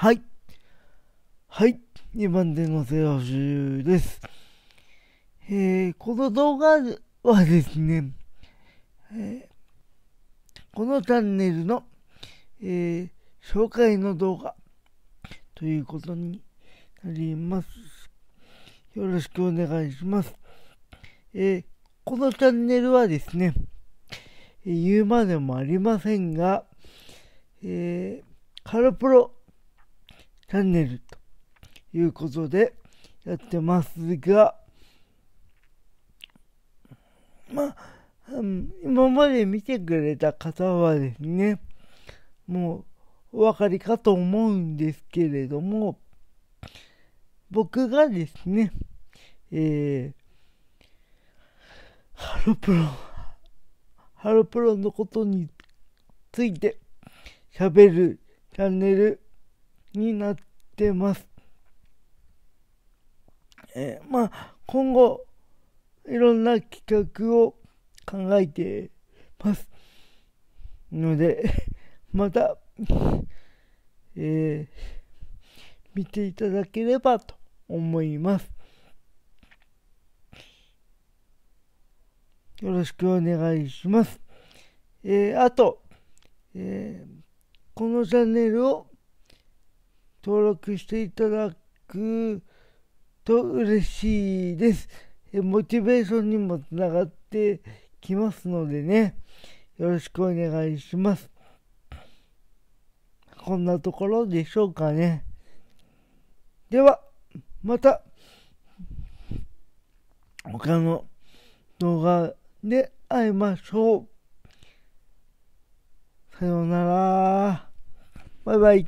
はい。はい。2番手のセラシュです。えー、この動画はですね、えー、このチャンネルの、えー、紹介の動画ということになります。よろしくお願いします。えー、このチャンネルはですね、言うまでもありませんが、えー、カルプロチャンネルということでやってますが、まあ、今まで見てくれた方はですね、もうお分かりかと思うんですけれども、僕がですね、えー、ハロプロ、ハロプロのことについて喋るチャンネルになってます。えー、まあ、今後、いろんな企画を考えてます。ので、また、えー、見ていただければと思います。よろしくお願いします。えー、あと、えー、このチャンネルを登録していただくと嬉しいです。モチベーションにもつながってきますのでね、よろしくお願いします。こんなところでしょうかね。では、また、他の動画で会いましょう。さようなら。バイバイ。